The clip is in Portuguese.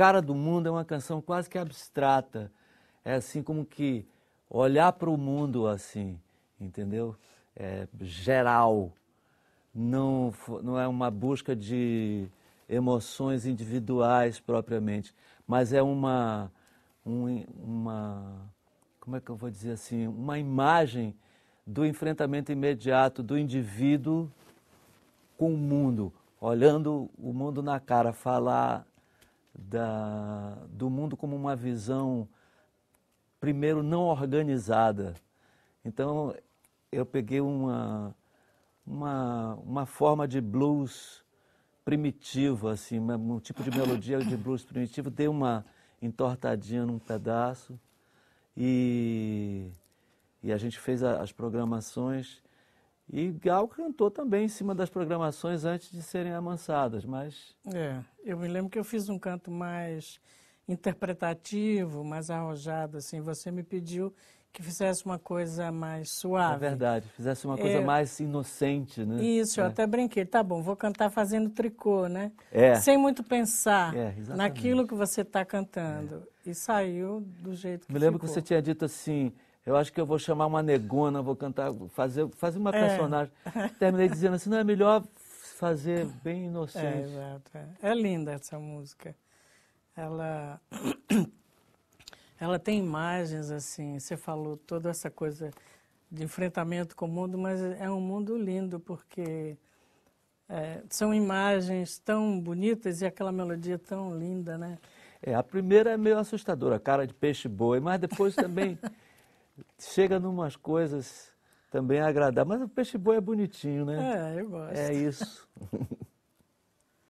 cara do mundo é uma canção quase que abstrata. É assim como que olhar para o mundo assim, entendeu? É, geral. Não, não é uma busca de emoções individuais propriamente, mas é uma, um, uma como é que eu vou dizer assim, uma imagem do enfrentamento imediato do indivíduo com o mundo, olhando o mundo na cara, falar da, do mundo como uma visão, primeiro, não organizada. Então, eu peguei uma, uma, uma forma de blues primitivo, assim, um tipo de melodia de blues primitivo, dei uma entortadinha num pedaço e, e a gente fez a, as programações e Gal cantou também em cima das programações antes de serem amansadas, mas... É, eu me lembro que eu fiz um canto mais interpretativo, mais arrojado, assim. Você me pediu que fizesse uma coisa mais suave. É verdade, fizesse uma é. coisa é, mais inocente, né? Isso, eu é. até brinquei. Tá bom, vou cantar fazendo tricô, né? É. Sem muito pensar é, naquilo que você está cantando. É. E saiu do jeito que Me lembro ficou. que você tinha dito assim, eu acho que eu vou chamar uma negona, vou cantar, fazer, fazer uma é. personagem. Terminei dizendo assim, não, é melhor fazer bem é, inocente. É, exato. é linda essa música. Ela, ela tem imagens, assim, você falou toda essa coisa de enfrentamento com o mundo, mas é um mundo lindo, porque é, são imagens tão bonitas e aquela melodia tão linda, né? É, a primeira é meio assustadora, cara de peixe boi, mas depois também... chega numas coisas também agradáveis. Mas o peixe boi é bonitinho, né? É, eu gosto. É isso.